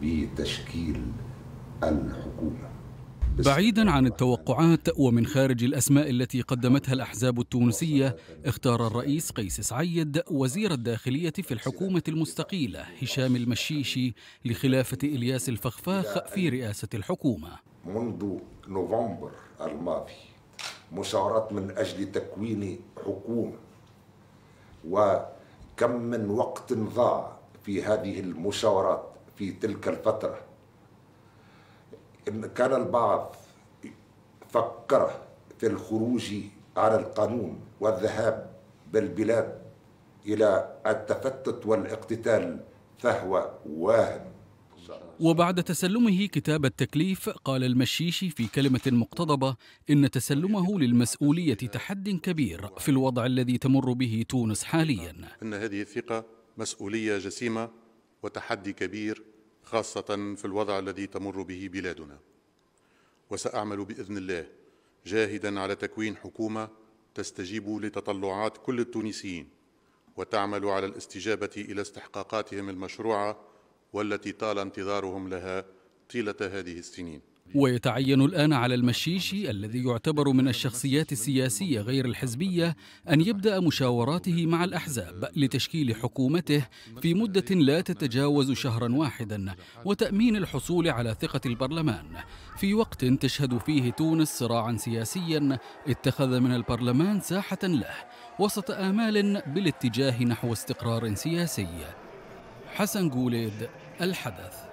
بتشكيل الحكومه بعيدا عن التوقعات ومن خارج الاسماء التي قدمتها الاحزاب التونسيه اختار الرئيس قيس سعيد وزير الداخليه في الحكومه المستقيله هشام المشيشي لخلافه الياس الفخفاخ في رئاسه الحكومه منذ نوفمبر الماضي مشاورات من اجل تكوين حكومه وكم من وقت ضاع في هذه المشاورات في تلك الفترة إن كان البعض فكر في الخروج عن القانون والذهاب بالبلاد إلى التفتت والاقتتال فهو واهم وبعد تسلمه كتاب التكليف قال المشيشي في كلمة مقتضبة إن تسلمه للمسؤولية تحد كبير في الوضع الذي تمر به تونس حاليا إن هذه الثقة مسؤولية جسيمة وتحدي كبير خاصة في الوضع الذي تمر به بلادنا وسأعمل بإذن الله جاهدا على تكوين حكومة تستجيب لتطلعات كل التونسيين وتعمل على الاستجابة إلى استحقاقاتهم المشروعة والتي طال انتظارهم لها طيلة هذه السنين ويتعين الآن على المشيشي الذي يعتبر من الشخصيات السياسية غير الحزبية أن يبدأ مشاوراته مع الأحزاب لتشكيل حكومته في مدة لا تتجاوز شهرا واحدا وتأمين الحصول على ثقة البرلمان في وقت تشهد فيه تونس صراعا سياسيا اتخذ من البرلمان ساحة له وسط آمال بالاتجاه نحو استقرار سياسي حسن جوليد الحدث